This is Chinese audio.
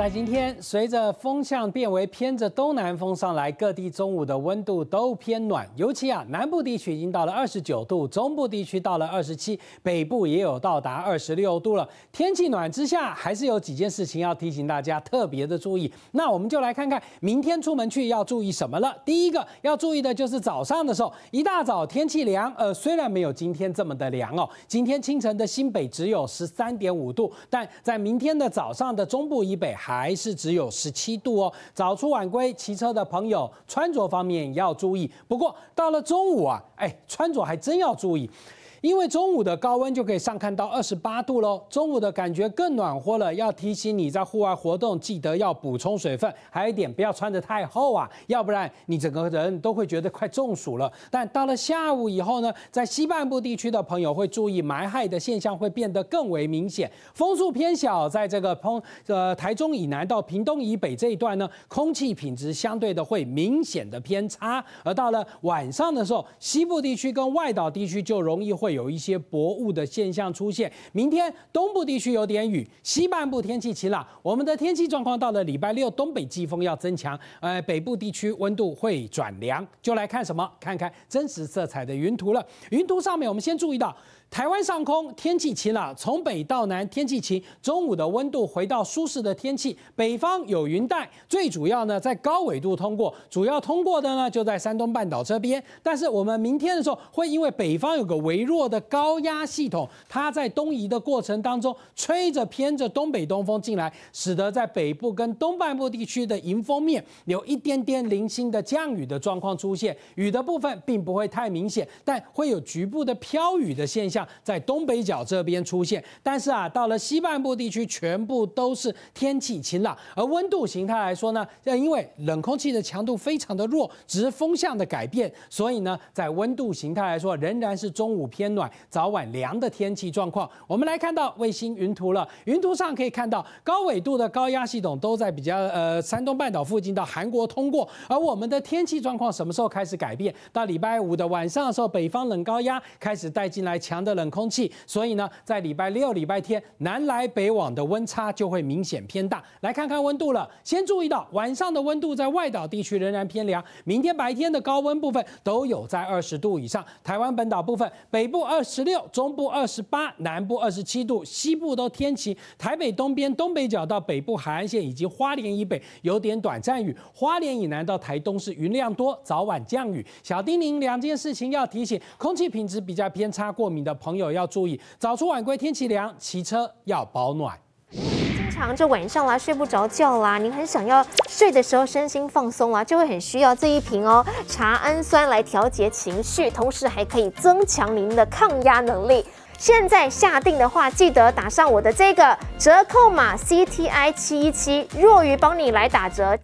在今天，随着风向变为偏着东南风上来，各地中午的温度都偏暖，尤其啊，南部地区已经到了二十九度，中部地区到了二十七，北部也有到达二十六度了。天气暖之下，还是有几件事情要提醒大家特别的注意。那我们就来看看明天出门去要注意什么了。第一个要注意的就是早上的时候，一大早天气凉，呃，虽然没有今天这么的凉哦，今天清晨的新北只有十三点五度，但在明天的早上的中部以北。还是只有十七度哦，早出晚归骑车的朋友穿着方面要注意。不过到了中午啊，哎，穿着还真要注意。因为中午的高温就可以上看到二十八度喽，中午的感觉更暖和了。要提醒你在户外活动，记得要补充水分，还有一点不要穿的太厚啊，要不然你整个人都会觉得快中暑了。但到了下午以后呢，在西半部地区的朋友会注意霾害的现象会变得更为明显，风速偏小，在这个风呃台中以南到屏东以北这一段呢，空气品质相对的会明显的偏差。而到了晚上的时候，西部地区跟外岛地区就容易会。有一些薄雾的现象出现。明天东部地区有点雨，西半部天气晴朗。我们的天气状况到了礼拜六，东北季风要增强，呃，北部地区温度会转凉。就来看什么？看看真实色彩的云图了。云图上面，我们先注意到台湾上空天气晴朗，从北到南天气晴。中午的温度回到舒适的天气。北方有云带，最主要呢在高纬度通过，主要通过的呢就在山东半岛这边。但是我们明天的时候，会因为北方有个微弱。的高压系统，它在东移的过程当中，吹着偏着东北东风进来，使得在北部跟东半部地区的迎风面，有一点点零星的降雨的状况出现，雨的部分并不会太明显，但会有局部的飘雨的现象在东北角这边出现。但是啊，到了西半部地区，全部都是天气晴朗。而温度形态来说呢，因为冷空气的强度非常的弱，只是风向的改变，所以呢，在温度形态来说，仍然是中午偏。暖早晚凉的天气状况，我们来看到卫星云图了。云图上可以看到高纬度的高压系统都在比较呃山东半岛附近到韩国通过，而我们的天气状况什么时候开始改变？到礼拜五的晚上的时候，北方冷高压开始带进来强的冷空气，所以呢，在礼拜六、礼拜天南来北往的温差就会明显偏大。来看看温度了，先注意到晚上的温度在外岛地区仍然偏凉，明天白天的高温部分都有在二十度以上，台湾本岛部分北。部二十六，中部二十八，南部二十七度，西部都天晴。台北东边、东北角到北部海岸线以及花莲以北有点短暂雨，花莲以南到台东是云量多，早晚降雨。小叮咛，两件事情要提醒：空气品质比较偏差，过敏的朋友要注意早出晚归，天气凉，骑车要保暖。常这晚上啦睡不着觉啦，你很想要睡的时候身心放松啦，就会很需要这一瓶哦。茶氨酸来调节情绪，同时还可以增强您的抗压能力。现在下定的话，记得打上我的这个折扣码 C T I 七一七，若愚帮你来打折。